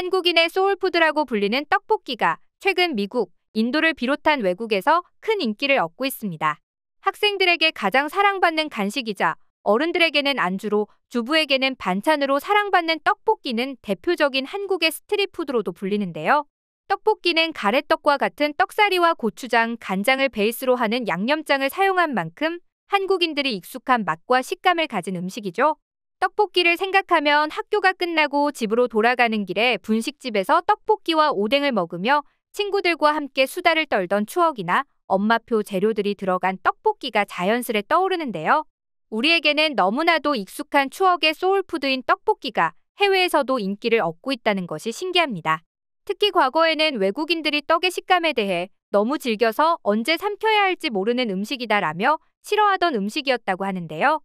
한국인의 소울푸드라고 불리는 떡볶이가 최근 미국, 인도를 비롯한 외국에서 큰 인기를 얻고 있습니다. 학생들에게 가장 사랑받는 간식이자 어른들에게는 안주로, 주부에게는 반찬으로 사랑받는 떡볶이는 대표적인 한국의 스트리트푸드로도 불리는데요. 떡볶이는 가래떡과 같은 떡사리와 고추장, 간장을 베이스로 하는 양념장을 사용한 만큼 한국인들이 익숙한 맛과 식감을 가진 음식이죠. 떡볶이를 생각하면 학교가 끝나고 집으로 돌아가는 길에 분식집에서 떡볶이와 오뎅을 먹으며 친구들과 함께 수다를 떨던 추억이나 엄마표 재료들이 들어간 떡볶이가 자연스레 떠오르는데요. 우리에게는 너무나도 익숙한 추억의 소울푸드인 떡볶이가 해외에서도 인기를 얻고 있다는 것이 신기합니다. 특히 과거에는 외국인들이 떡의 식감에 대해 너무 즐겨서 언제 삼켜야 할지 모르는 음식이다라며 싫어하던 음식이었다고 하는데요.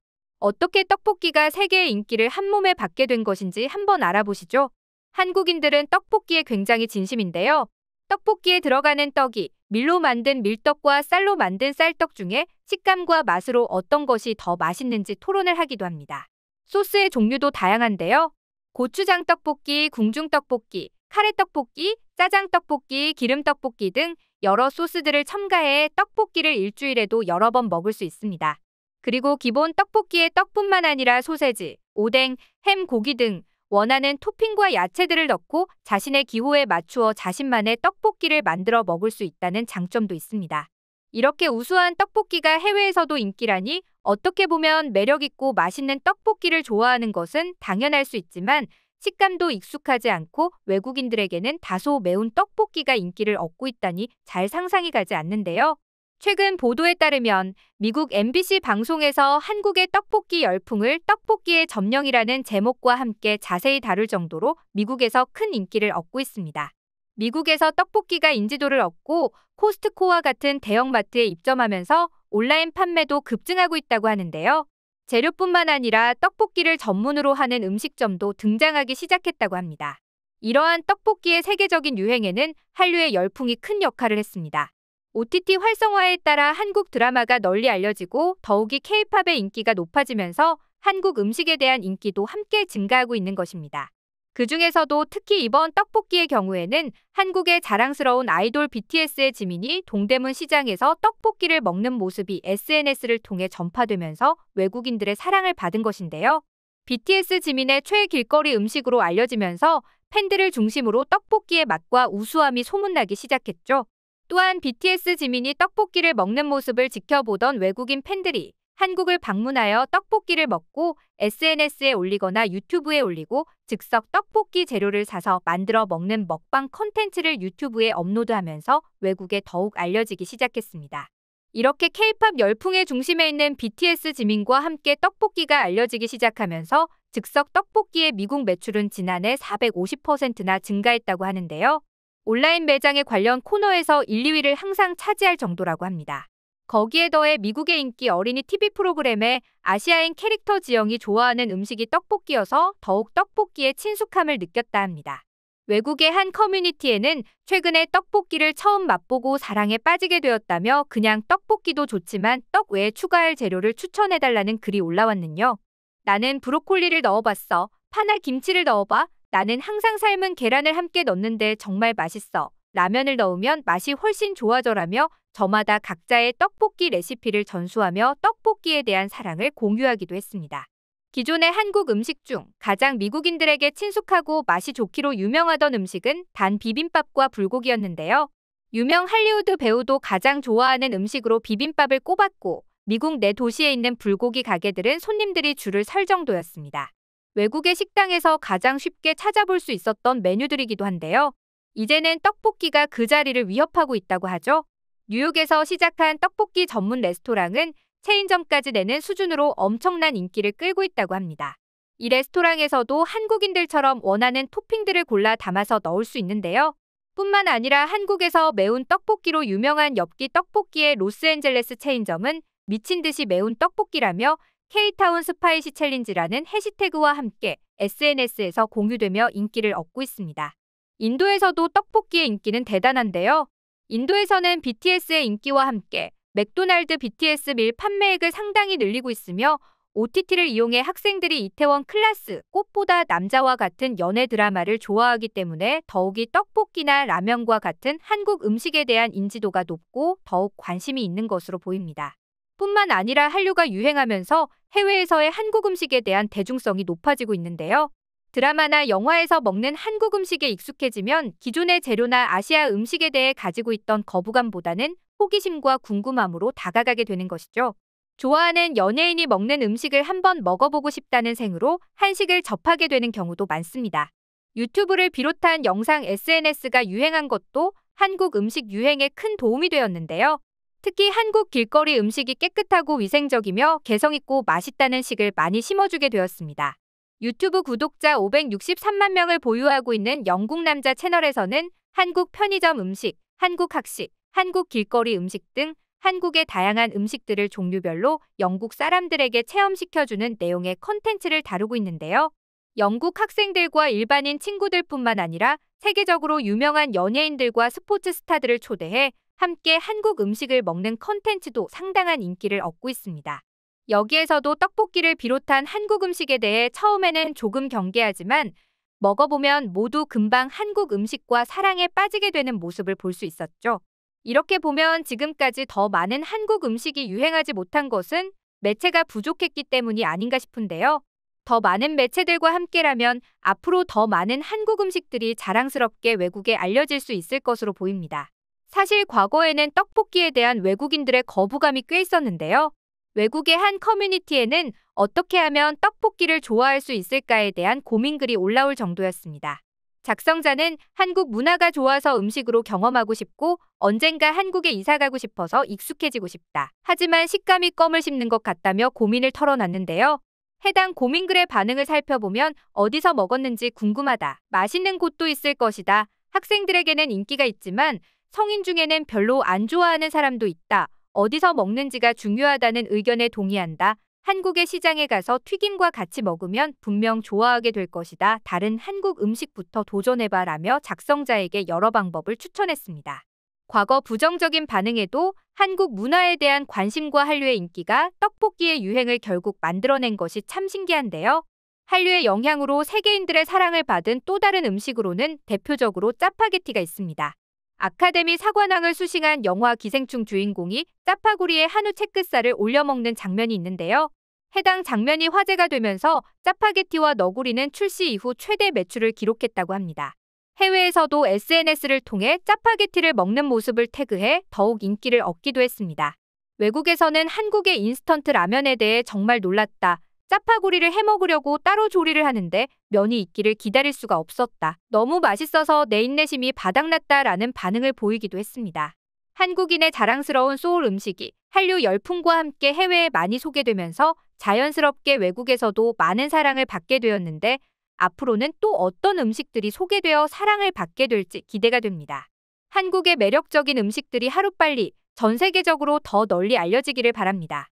어떻게 떡볶이가 세계의 인기를 한 몸에 받게 된 것인지 한번 알아보시죠. 한국인들은 떡볶이에 굉장히 진심인데요. 떡볶이에 들어가는 떡이 밀로 만든 밀떡과 쌀로 만든 쌀떡 중에 식감과 맛으로 어떤 것이 더 맛있는지 토론을 하기도 합니다. 소스의 종류도 다양한데요. 고추장 떡볶이, 궁중 떡볶이, 카레 떡볶이, 짜장 떡볶이, 기름 떡볶이 등 여러 소스들을 첨가해 떡볶이를 일주일에도 여러 번 먹을 수 있습니다. 그리고 기본 떡볶이에 떡뿐만 아니라 소세지, 오뎅, 햄, 고기 등 원하는 토핑과 야채들을 넣고 자신의 기호에 맞추어 자신만의 떡볶이를 만들어 먹을 수 있다는 장점도 있습니다. 이렇게 우수한 떡볶이가 해외에서도 인기라니 어떻게 보면 매력있고 맛있는 떡볶이를 좋아하는 것은 당연할 수 있지만 식감도 익숙하지 않고 외국인들에게는 다소 매운 떡볶이가 인기를 얻고 있다니 잘 상상이 가지 않는데요. 최근 보도에 따르면 미국 MBC 방송에서 한국의 떡볶이 열풍을 떡볶이의 점령이라는 제목과 함께 자세히 다룰 정도로 미국에서 큰 인기를 얻고 있습니다. 미국에서 떡볶이가 인지도를 얻고 코스트코와 같은 대형마트에 입점하면서 온라인 판매도 급증하고 있다고 하는데요. 재료뿐만 아니라 떡볶이를 전문으로 하는 음식점도 등장하기 시작했다고 합니다. 이러한 떡볶이의 세계적인 유행에는 한류의 열풍이 큰 역할을 했습니다. OTT 활성화에 따라 한국 드라마가 널리 알려지고 더욱이 K-팝의 인기가 높아지면서 한국 음식에 대한 인기도 함께 증가하고 있는 것입니다. 그 중에서도 특히 이번 떡볶이의 경우에는 한국의 자랑스러운 아이돌 BTS의 지민이 동대문 시장에서 떡볶이를 먹는 모습이 SNS를 통해 전파되면서 외국인들의 사랑을 받은 것인데요. BTS 지민의 최길거리 애 음식으로 알려지면서 팬들을 중심으로 떡볶이의 맛과 우수함이 소문나기 시작했죠. 또한 BTS 지민이 떡볶이를 먹는 모습을 지켜보던 외국인 팬들이 한국을 방문하여 떡볶이를 먹고 SNS에 올리거나 유튜브에 올리고 즉석 떡볶이 재료를 사서 만들어 먹는 먹방 컨텐츠를 유튜브에 업로드하면서 외국에 더욱 알려지기 시작했습니다. 이렇게 k 팝 열풍의 중심에 있는 BTS 지민과 함께 떡볶이가 알려지기 시작하면서 즉석 떡볶이의 미국 매출은 지난해 450%나 증가했다고 하는데요. 온라인 매장에 관련 코너에서 1, 2위를 항상 차지할 정도라고 합니다. 거기에 더해 미국의 인기 어린이 TV 프로그램에 아시아인 캐릭터 지영이 좋아하는 음식이 떡볶이여서 더욱 떡볶이의 친숙함을 느꼈다 합니다. 외국의 한 커뮤니티에는 최근에 떡볶이를 처음 맛보고 사랑에 빠지게 되었다며 그냥 떡볶이도 좋지만 떡 외에 추가할 재료를 추천해달라는 글이 올라왔는요. 나는 브로콜리를 넣어봤어. 파나 김치를 넣어봐. 나는 항상 삶은 계란을 함께 넣는데 정말 맛있어. 라면을 넣으면 맛이 훨씬 좋아져라며 저마다 각자의 떡볶이 레시피를 전수하며 떡볶이에 대한 사랑을 공유하기도 했습니다. 기존의 한국 음식 중 가장 미국인들에게 친숙하고 맛이 좋기로 유명하던 음식은 단 비빔밥과 불고기였는데요. 유명 할리우드 배우도 가장 좋아하는 음식으로 비빔밥을 꼽았고 미국 내 도시에 있는 불고기 가게들은 손님들이 줄을 설 정도였습니다. 외국의 식당에서 가장 쉽게 찾아볼 수 있었던 메뉴들이기도 한데요. 이제는 떡볶이가 그 자리를 위협하고 있다고 하죠. 뉴욕에서 시작한 떡볶이 전문 레스토랑은 체인점까지 내는 수준으로 엄청난 인기를 끌고 있다고 합니다. 이 레스토랑에서도 한국인들처럼 원하는 토핑들을 골라 담아서 넣을 수 있는데요. 뿐만 아니라 한국에서 매운 떡볶이로 유명한 엽기 떡볶이의 로스앤젤레스 체인점은 미친 듯이 매운 떡볶이라며 K타운 스파이시 챌린지라는 해시태그와 함께 SNS에서 공유되며 인기를 얻고 있습니다. 인도에서도 떡볶이의 인기는 대단한데요. 인도에서는 BTS의 인기와 함께 맥도날드 BTS 밀 판매액을 상당히 늘리고 있으며 OTT를 이용해 학생들이 이태원 클라스, 꽃보다 남자와 같은 연애 드라마를 좋아하기 때문에 더욱이 떡볶이나 라면과 같은 한국 음식에 대한 인지도가 높고 더욱 관심이 있는 것으로 보입니다. 뿐만 아니라 한류가 유행하면서 해외에서의 한국 음식에 대한 대중성이 높아지고 있는데요. 드라마나 영화에서 먹는 한국 음식에 익숙해지면 기존의 재료나 아시아 음식에 대해 가지고 있던 거부감보다는 호기심과 궁금함으로 다가가게 되는 것이죠. 좋아하는 연예인이 먹는 음식을 한번 먹어보고 싶다는 생으로 한식을 접하게 되는 경우도 많습니다. 유튜브를 비롯한 영상 SNS가 유행한 것도 한국 음식 유행에 큰 도움이 되었는데요. 특히 한국 길거리 음식이 깨끗하고 위생적이며 개성있고 맛있다는 식을 많이 심어주게 되었습니다. 유튜브 구독자 563만 명을 보유하고 있는 영국 남자 채널에서는 한국 편의점 음식, 한국 학식, 한국 길거리 음식 등 한국의 다양한 음식들을 종류별로 영국 사람들에게 체험시켜주는 내용의 컨텐츠를 다루고 있는데요. 영국 학생들과 일반인 친구들뿐만 아니라 세계적으로 유명한 연예인들과 스포츠 스타들을 초대해 함께 한국 음식을 먹는 컨텐츠도 상당한 인기를 얻고 있습니다. 여기에서도 떡볶이를 비롯한 한국 음식에 대해 처음에는 조금 경계하지만 먹어보면 모두 금방 한국 음식과 사랑에 빠지게 되는 모습을 볼 수 있었죠. 이렇게 보면 지금까지 더 많은 한국 음식이 유행하지 못한 것은 매체가 부족했기 때문이 아닌가 싶은데요. 더 많은 매체들과 함께라면 앞으로 더 많은 한국 음식들이 자랑스럽게 외국에 알려질 수 있을 것으로 보입니다. 사실 과거에는 떡볶이에 대한 외국인들의 거부감이 꽤 있었는데요. 외국의 한 커뮤니티에는 어떻게 하면 떡볶이를 좋아할 수 있을까에 대한 고민글이 올라올 정도였습니다. 작성자는 한국 문화가 좋아서 음식으로 경험하고 싶고 언젠가 한국에 이사가고 싶어서 익숙해지고 싶다. 하지만 식감이 껌을 씹는 것 같다며 고민을 털어놨는데요. 해당 고민글의 반응을 살펴보면 어디서 먹었는지 궁금하다. 맛있는 곳도 있을 것이다. 학생들에게는 인기가 있지만 성인 중에는 별로 안 좋아하는 사람도 있다. 어디서 먹는지가 중요하다는 의견에 동의한다. 한국의 시장에 가서 튀김과 같이 먹으면 분명 좋아하게 될 것이다. 다른 한국 음식부터 도전해봐라며 작성자에게 여러 방법을 추천했습니다. 과거 부정적인 반응에도 한국 문화에 대한 관심과 한류의 인기가 떡볶이의 유행을 결국 만들어낸 것이 참 신기한데요. 한류의 영향으로 세계인들의 사랑을 받은 또 다른 음식으로는 대표적으로 짜파게티가 있습니다. 아카데미 사관왕을 수상한 영화 기생충 주인공이 짜파구리에 한우 채끝살을 올려먹는 장면이 있는데요. 해당 장면이 화제가 되면서 짜파게티와 너구리는 출시 이후 최대 매출을 기록했다고 합니다. 해외에서도 SNS를 통해 짜파게티를 먹는 모습을 태그해 더욱 인기를 얻기도 했습니다. 외국에서는 한국의 인스턴트 라면에 대해 정말 놀랐다. 짜파구리를 해먹으려고 따로 조리를 하는데 면이 있기를 기다릴 수가 없었다. 너무 맛있어서 내 인내심이 바닥났다라는 반응을 보이기도 했습니다. 한국인의 자랑스러운 소울 음식이 한류 열풍과 함께 해외에 많이 소개되면서 자연스럽게 외국에서도 많은 사랑을 받게 되었는데 앞으로는 또 어떤 음식들이 소개되어 사랑을 받게 될지 기대가 됩니다. 한국의 매력적인 음식들이 하루빨리 전 세계적으로 더 널리 알려지기를 바랍니다.